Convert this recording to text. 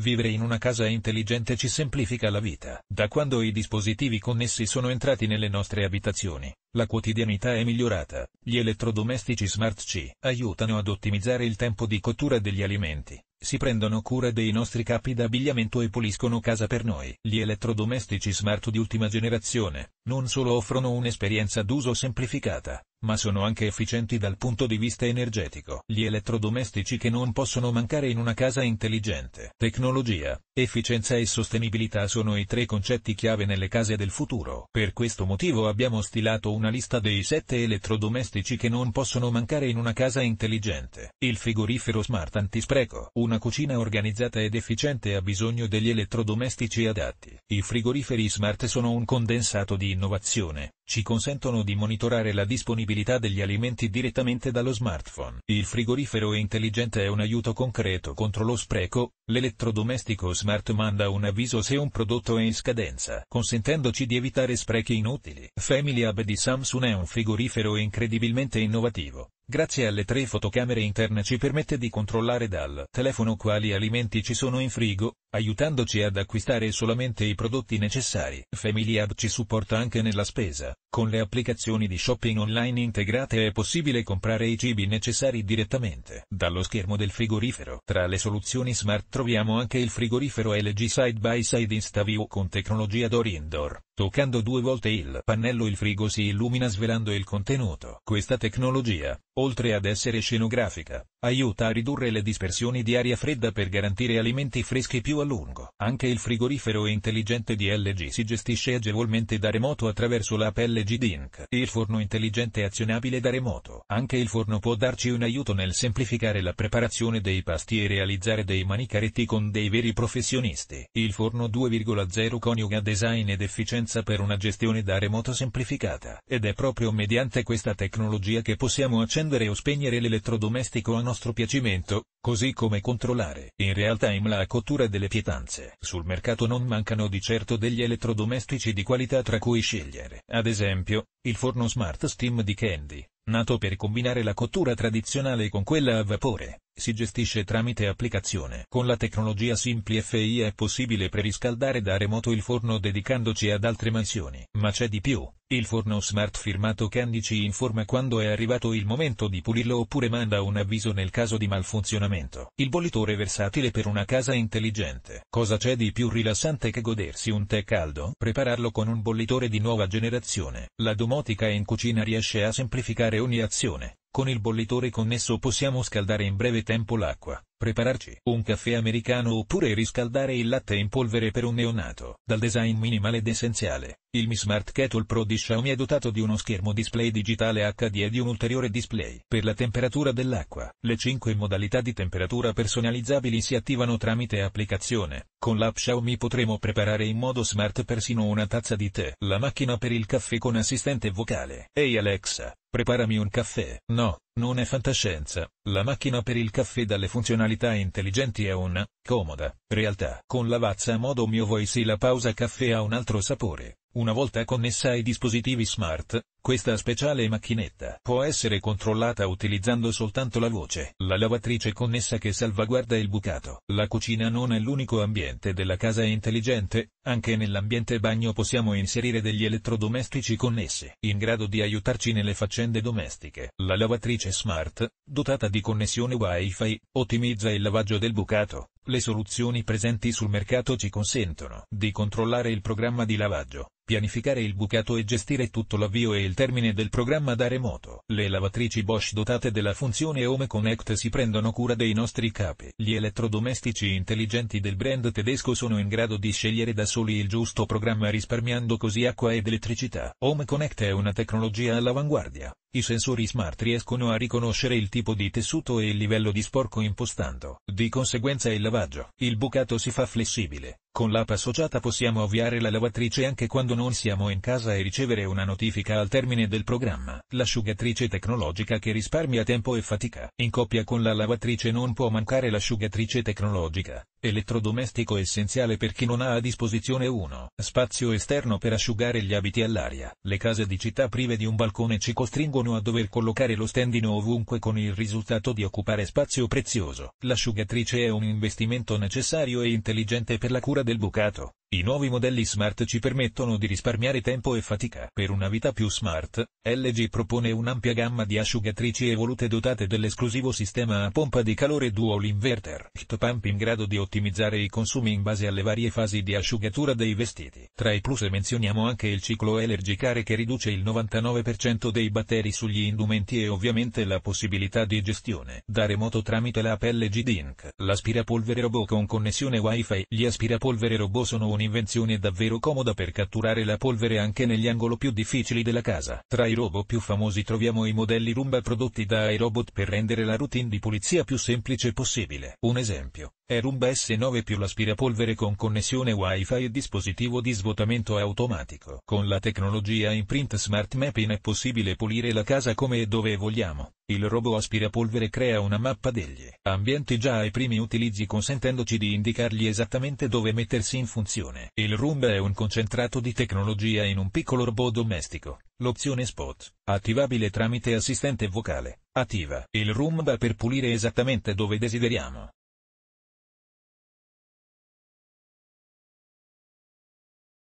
Vivere in una casa intelligente ci semplifica la vita. Da quando i dispositivi connessi sono entrati nelle nostre abitazioni, la quotidianità è migliorata. Gli elettrodomestici smart ci aiutano ad ottimizzare il tempo di cottura degli alimenti, si prendono cura dei nostri capi d'abbigliamento e puliscono casa per noi. Gli elettrodomestici smart di ultima generazione non solo offrono un'esperienza d'uso semplificata, ma sono anche efficienti dal punto di vista energetico. Gli elettrodomestici che non possono mancare in una casa intelligente. Tecnologia, efficienza e sostenibilità sono i tre concetti chiave nelle case del futuro. Per questo motivo abbiamo stilato una lista dei sette elettrodomestici che non possono mancare in una casa intelligente. Il frigorifero smart antispreco. Una cucina organizzata ed efficiente ha bisogno degli elettrodomestici adatti. I frigoriferi smart sono un condensato di innovazione, ci consentono di monitorare la disponibilità disponibilità degli alimenti direttamente dallo smartphone. Il frigorifero intelligente è un aiuto concreto contro lo spreco, l'elettrodomestico smart manda un avviso se un prodotto è in scadenza, consentendoci di evitare sprechi inutili. Family Hub di Samsung è un frigorifero incredibilmente innovativo. Grazie alle tre fotocamere interne ci permette di controllare dal telefono quali alimenti ci sono in frigo, aiutandoci ad acquistare solamente i prodotti necessari. Family Hub ci supporta anche nella spesa. Con le applicazioni di shopping online integrate è possibile comprare i cibi necessari direttamente dallo schermo del frigorifero. Tra le soluzioni smart troviamo anche il frigorifero LG Side by Side InstaView con tecnologia Door Indoor. Toccando due volte il pannello il frigo si illumina svelando il contenuto. Questa tecnologia, oltre ad essere scenografica, aiuta a ridurre le dispersioni di aria fredda per garantire alimenti freschi più a lungo. Anche il frigorifero intelligente di LG si gestisce agevolmente da remoto attraverso l'app LG Dink. Il forno intelligente azionabile da remoto. Anche il forno può darci un aiuto nel semplificare la preparazione dei pasti e realizzare dei manicaretti con dei veri professionisti. Il forno 2,0 coniuga design ed efficienza per una gestione da remoto semplificata. Ed è proprio mediante questa tecnologia che possiamo accendere o spegnere l'elettrodomestico a nostro piacimento, così come controllare in real time la cottura delle pietanze. Sul mercato non mancano di certo degli elettrodomestici di qualità tra cui scegliere. Ad esempio, il forno Smart Steam di Candy, nato per combinare la cottura tradizionale con quella a vapore si gestisce tramite applicazione. Con la tecnologia Simpli FI è possibile preriscaldare da remoto il forno dedicandoci ad altre mansioni. Ma c'è di più, il forno smart firmato Candy ci informa quando è arrivato il momento di pulirlo oppure manda un avviso nel caso di malfunzionamento. Il bollitore versatile per una casa intelligente. Cosa c'è di più rilassante che godersi un tè caldo? Prepararlo con un bollitore di nuova generazione. La domotica in cucina riesce a semplificare ogni azione con il bollitore connesso possiamo scaldare in breve tempo l'acqua prepararci un caffè americano oppure riscaldare il latte in polvere per un neonato. Dal design minimale ed essenziale, il Mi Smart Kettle Pro di Xiaomi è dotato di uno schermo display digitale HD e di un ulteriore display per la temperatura dell'acqua. Le 5 modalità di temperatura personalizzabili si attivano tramite applicazione. Con l'app Xiaomi potremo preparare in modo smart persino una tazza di tè. La macchina per il caffè con assistente vocale. Ehi hey Alexa, preparami un caffè. No, non è fantascienza, la macchina per il caffè dalle funzionalità intelligenti è una, comoda, realtà. Con la Vazza a modo mio voi sì la pausa caffè ha un altro sapore. Una volta connessa ai dispositivi smart, questa speciale macchinetta può essere controllata utilizzando soltanto la voce. La lavatrice connessa che salvaguarda il bucato. La cucina non è l'unico ambiente della casa intelligente, anche nell'ambiente bagno possiamo inserire degli elettrodomestici connessi, in grado di aiutarci nelle faccende domestiche. La lavatrice smart, dotata di connessione wifi, ottimizza il lavaggio del bucato. Le soluzioni presenti sul mercato ci consentono di controllare il programma di lavaggio, pianificare il bucato e gestire tutto l'avvio e il termine del programma da remoto. Le lavatrici Bosch dotate della funzione Home Connect si prendono cura dei nostri capi. Gli elettrodomestici intelligenti del brand tedesco sono in grado di scegliere da soli il giusto programma risparmiando così acqua ed elettricità. Home Connect è una tecnologia all'avanguardia. I sensori smart riescono a riconoscere il tipo di tessuto e il livello di sporco impostando, di conseguenza il lavaggio. Il bucato si fa flessibile, con l'app associata possiamo avviare la lavatrice anche quando non siamo in casa e ricevere una notifica al termine del programma. L'asciugatrice tecnologica che risparmia tempo e fatica. In coppia con la lavatrice non può mancare l'asciugatrice tecnologica. Elettrodomestico essenziale per chi non ha a disposizione uno spazio esterno per asciugare gli abiti all'aria. Le case di città prive di un balcone ci costringono a dover collocare lo stendino ovunque con il risultato di occupare spazio prezioso. L'asciugatrice è un investimento necessario e intelligente per la cura del bucato. I nuovi modelli smart ci permettono di risparmiare tempo e fatica. Per una vita più smart, LG propone un'ampia gamma di asciugatrici evolute dotate dell'esclusivo sistema a pompa di calore dual inverter, heat pump in grado di ottimizzare i consumi in base alle varie fasi di asciugatura dei vestiti. Tra i plus menzioniamo anche il ciclo Allergicare che riduce il 99% dei batteri sugli indumenti e ovviamente la possibilità di gestione da remoto tramite l'app LG Dink. L'aspirapolvere robot con connessione Wi-Fi. Gli aspirapolvere robot sono un un'invenzione davvero comoda per catturare la polvere anche negli angoli più difficili della casa. Tra i robot più famosi troviamo i modelli Roomba prodotti da iRobot per rendere la routine di pulizia più semplice possibile. Un esempio. Airub S9 più l'aspirapolvere con connessione Wi-Fi e dispositivo di svuotamento automatico. Con la tecnologia Imprint Smart Mapping è possibile pulire la casa come e dove vogliamo. Il robot aspirapolvere crea una mappa degli ambienti già ai primi utilizzi consentendoci di indicargli esattamente dove mettersi in funzione. Il Roomba è un concentrato di tecnologia in un piccolo robot domestico. L'opzione Spot, attivabile tramite assistente vocale, attiva il Roomba per pulire esattamente dove desideriamo.